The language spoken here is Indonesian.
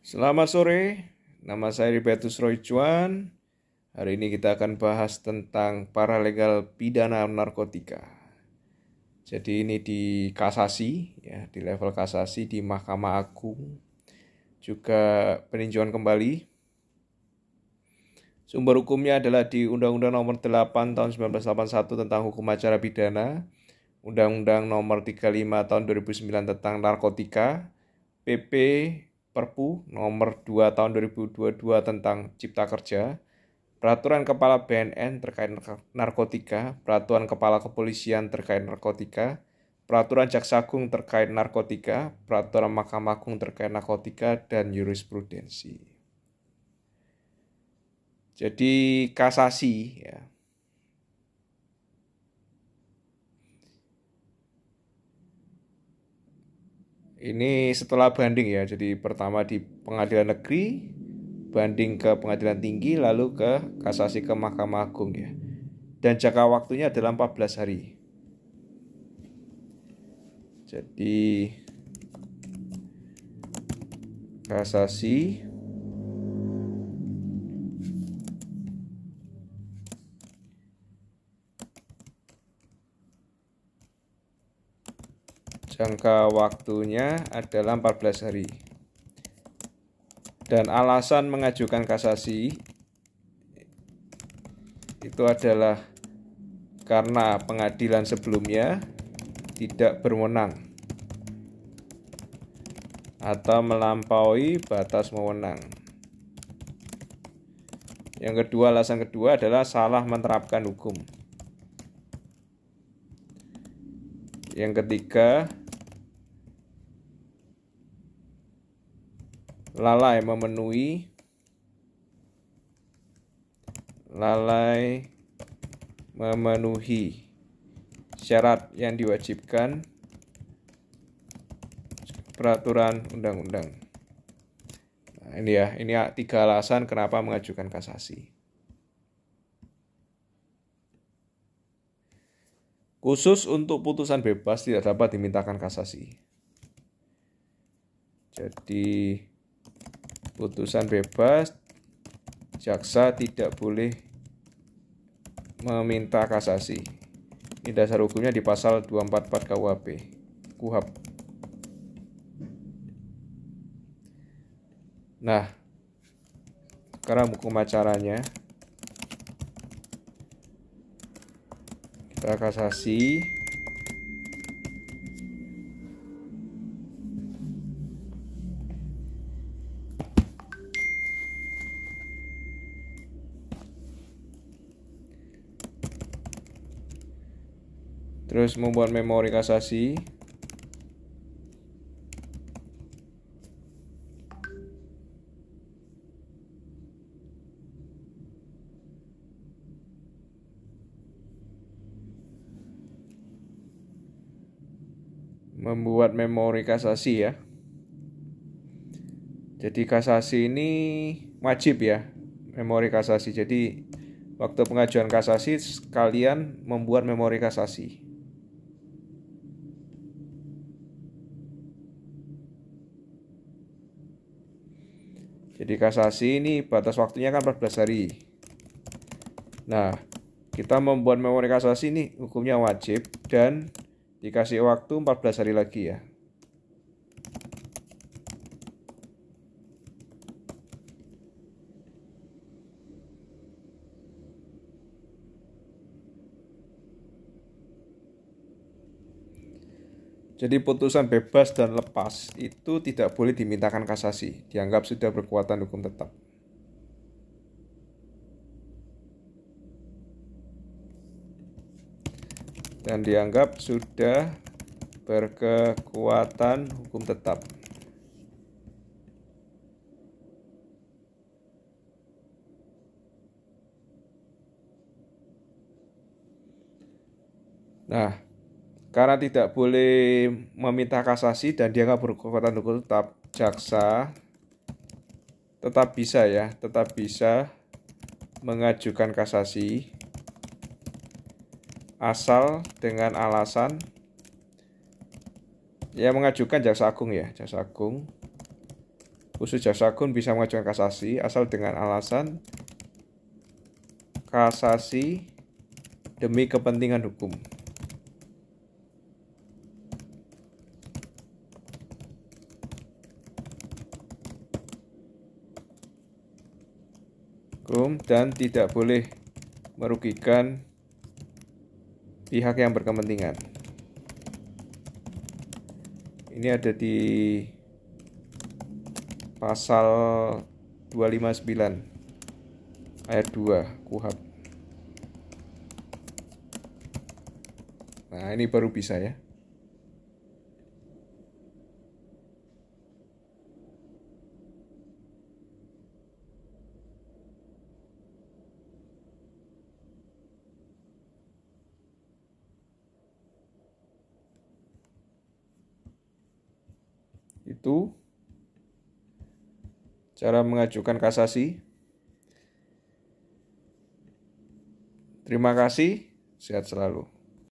Selamat sore, nama saya Ribetus Roy Chuan. Hari ini kita akan bahas tentang paralegal pidana narkotika. Jadi ini di kasasi, ya, di level kasasi di Mahkamah Agung. Juga peninjauan kembali. Sumber hukumnya adalah di Undang-Undang Nomor 8 Tahun 1981 tentang Hukum Acara Pidana, Undang-Undang Nomor 35 Tahun 2009 tentang Narkotika, PP Perpu nomor 2 tahun 2022 tentang Cipta Kerja, Peraturan Kepala BNN terkait narkotika, Peraturan Kepala Kepolisian terkait narkotika, Peraturan Jaksa Agung terkait narkotika, Peraturan Mahkamah Agung terkait narkotika, dan jurisprudensi. Jadi kasasi ya. Ini setelah banding ya. Jadi pertama di pengadilan negeri, banding ke pengadilan tinggi, lalu ke kasasi ke Mahkamah Agung ya. Dan jangka waktunya adalah 14 hari. Jadi kasasi jangka waktunya adalah 14 hari. Dan alasan mengajukan kasasi itu adalah karena pengadilan sebelumnya tidak berwenang atau melampaui batas mewenang. Yang kedua, alasan kedua adalah salah menerapkan hukum. Yang ketiga, lalai memenuhi lalai memenuhi syarat yang diwajibkan peraturan undang-undang. Nah, ini ya, ini tiga alasan kenapa mengajukan kasasi. Khusus untuk putusan bebas tidak dapat dimintakan kasasi. Jadi putusan bebas jaksa tidak boleh meminta kasasi. Ini dasar hukumnya di pasal 244 KUHP. KUHAP. Nah, sekarang hukum acaranya. Kita kasasi. terus membuat memori kasasi membuat memori kasasi ya. Jadi kasasi ini wajib ya, memori kasasi. Jadi waktu pengajuan kasasi kalian membuat memori kasasi. Jadi kasasi ini batas waktunya kan 14 hari. Nah, kita membuat memori kasasi ini hukumnya wajib dan dikasih waktu 14 hari lagi ya. Jadi putusan bebas dan lepas itu tidak boleh dimintakan kasasi, dianggap sudah berkuatan hukum tetap. Dan dianggap sudah berkekuatan hukum tetap. Nah, karena tidak boleh meminta kasasi dan dia nggak berkekuatan hukum tetap jaksa tetap bisa ya, tetap bisa mengajukan kasasi asal dengan alasan ya mengajukan jaksa agung ya, jaksa agung khusus jaksa agung bisa mengajukan kasasi asal dengan alasan kasasi demi kepentingan hukum. hukum dan tidak boleh merugikan pihak yang berkepentingan. Ini ada di pasal 259 ayat 2 KUHAP. Nah, ini baru bisa ya. itu cara mengajukan kasasi. Terima kasih, sehat selalu.